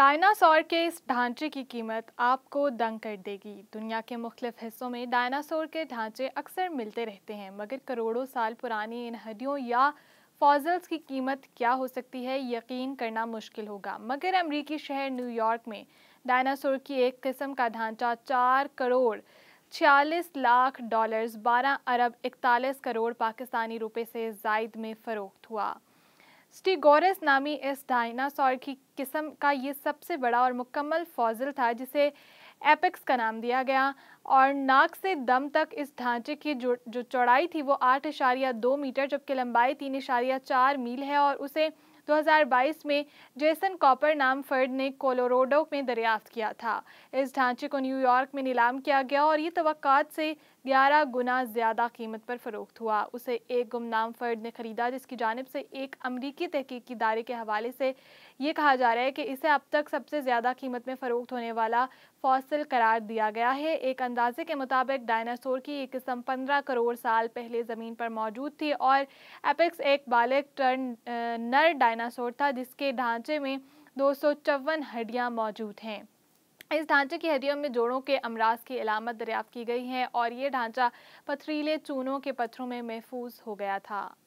dinosaur के इस ढांचे की कीमत आपको दंग कर देगी दुनिया के मुख्तफ हिस्सों में डायनासोर के ढांचे अक्सर मिलते रहते हैं मगर करोड़ों साल पुरानी इन हड्डियों या फॉजल्स की कीमत क्या हो सकती है यकीन करना मुश्किल होगा मगर अमरीकी शहर न्यूयॉर्क में डायनासोर की एक किस्म का ढांचा चार करोड़ छियालीस लाख डॉलर्स बारह अरब इकतालीस करोड़ पाकिस्तानी रुपये से जायद में फ़रोख्त हुआ स्टीगोरस नामी इस डायनासोर की किस्म का ये सबसे बड़ा और मुकम्मल फौजल था जिसे एपेक्स का नाम दिया गया और नाक से दम तक इस ढांचे की जो जो चौड़ाई थी वो आठ इशारिया दो मीटर जबकि लंबाई तीन इशारिया चार मील है और उसे 2022 में जेसन कॉपर नाम फर्ड ने कोलोराडो में दरियाफ्त किया था इस ढांचे को न्यूयॉर्क में नीलाम किया गया और ये तो से 11 गुना ज़्यादा कीमत पर फरोख्त हुआ उसे एक गुमनाम फर्ड ने ख़रीदा जिसकी जानब से एक अमरीकी तहकीकी इदारे के हवाले से ये कहा जा जा रहा है कि इसे अब तक सबसे ज़्यादा कीमत में फ़रोख्त होने वाला फॉसिल करार दिया गया है एक अंदाजे के मुताबिक डायनासोर की एक किस्म पंद्रह करोड़ साल पहले ज़मीन पर मौजूद थी और एपेक्स एक बालक टर्न नर डायनासोर था जिसके ढांचे में दो सौ मौजूद हैं इस ढांचे की हड्डियों में जोड़ों के अमराज की अलामत दरियाफ्त की गई हैं और ये ढांचा पथरीले चूनों के पत्थरों में महफूज हो गया था